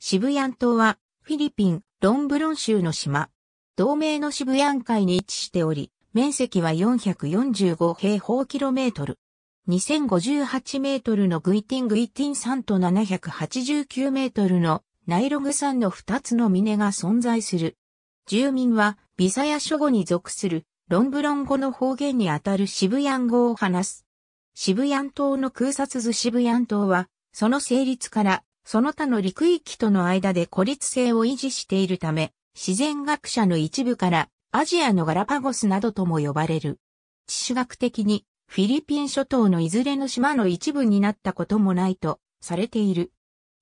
シブヤン島は、フィリピン、ロンブロン州の島。同名のシブヤン海に位置しており、面積は445平方キロメートル。2058メートルのグイティングイティン山と789メートルのナイログ山の2つの峰が存在する。住民はビサヤ諸語に属するロンブロン語の方言にあたるシブヤン語を話す。シブヤン島の空撮図シブヤン島は、その成立からその他の陸域との間で孤立性を維持しているため、自然学者の一部からアジアのガラパゴスなどとも呼ばれる。地主学的にフィリピン諸島のいずれの島の一部になったこともないとされている。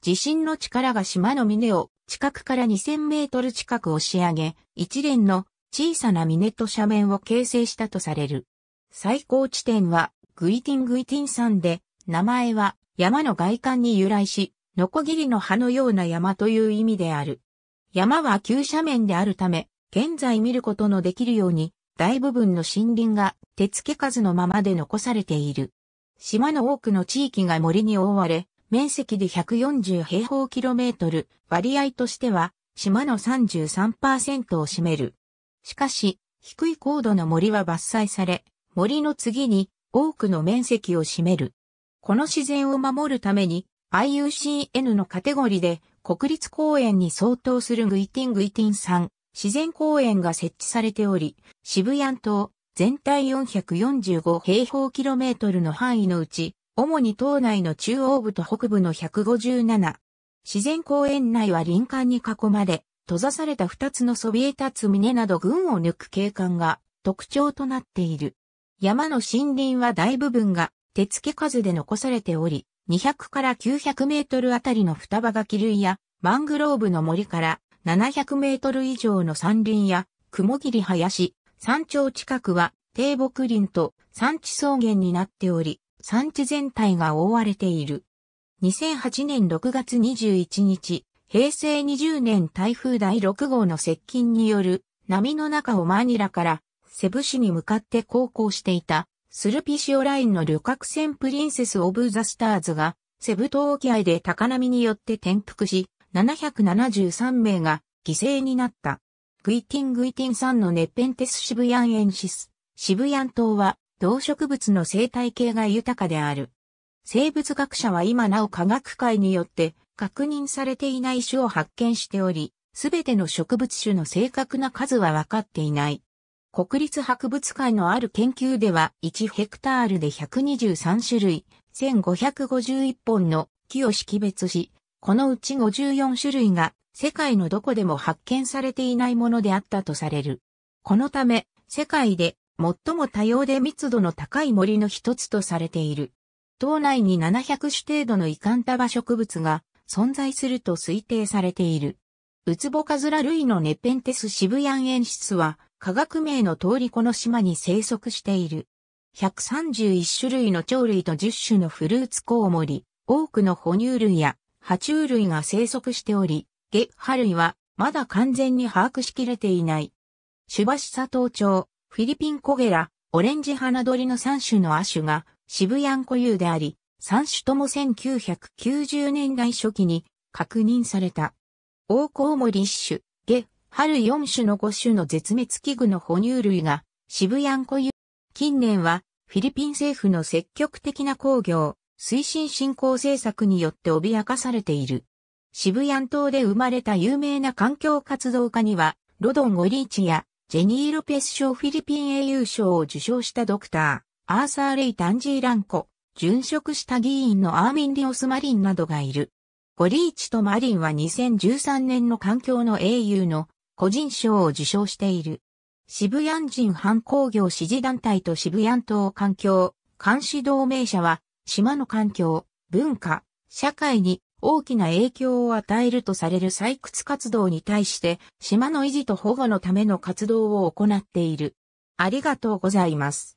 地震の力が島の峰を近くから2000メートル近く押し上げ、一連の小さな峰と斜面を形成したとされる。最高地点はグイティングイティン山で、名前は山の外観に由来し、ノコギリの葉のような山という意味である。山は急斜面であるため、現在見ることのできるように、大部分の森林が手付け数のままで残されている。島の多くの地域が森に覆われ、面積で140平方キロメートル、割合としては、島の33%を占める。しかし、低い高度の森は伐採され、森の次に多くの面積を占める。この自然を守るために、IUCN のカテゴリで国立公園に相当するグイティングイティン山自然公園が設置されており、渋谷島全体445平方キロメートルの範囲のうち、主に島内の中央部と北部の157。自然公園内は林間に囲まれ、閉ざされた2つのそびえ立つ峰など群を抜く景観が特徴となっている。山の森林は大部分が手付け数で残されており、200から900メートルあたりの双葉が気類やマングローブの森から700メートル以上の山林や雲霧林、山頂近くは低木林と山地草原になっており、山地全体が覆われている。2008年6月21日、平成20年台風第6号の接近による波の中をマニラからセブ市に向かって航行していたスルピシオラインの旅客船プリンセス・オブ・ザ・スターズが、セブ島沖合で高波によって転覆し、773名が犠牲になった。グイティン・グイティンさんのネッペンテス・シブヤン・エンシス。シブヤン島は動植物の生態系が豊かである。生物学者は今なお科学界によって確認されていない種を発見しており、すべての植物種の正確な数は分かっていない。国立博物館のある研究では1ヘクタールで123種類、1551本の木を識別し、このうち54種類が世界のどこでも発見されていないものであったとされる。このため、世界で最も多様で密度の高い森の一つとされている。島内に700種程度のイカンタバ植物が存在すると推定されている。ウツボカズラ類のネペンテスシブヤン演出は、科学名の通りこの島に生息している。131種類の鳥類と10種のフルーツコウモリ、多くの哺乳類や爬虫類が生息しており、ゲッハ類はまだ完全に把握しきれていない。シュバシサトウチョウ、フィリピンコゲラ、オレンジ花鳥の3種の亜種が渋谷固有であり、3種とも1990年代初期に確認された。大コウモリ一種、春4種の5種の絶滅危惧の哺乳類が渋谷んこ有。近年はフィリピン政府の積極的な工業、推進振興政策によって脅かされている。渋谷島で生まれた有名な環境活動家には、ロドン・ゴリーチやジェニー・ロペス賞フィリピン英雄賞を受賞したドクター、アーサー・レイ・タンジー・ランコ、殉職した議員のアーミン・リオス・マリンなどがいる。ゴリーチとマリンは2013年の環境の英雄の個人賞を受賞している。渋谷人反抗業支持団体と渋谷党環境、監視同盟者は、島の環境、文化、社会に大きな影響を与えるとされる採掘活動に対して、島の維持と保護のための活動を行っている。ありがとうございます。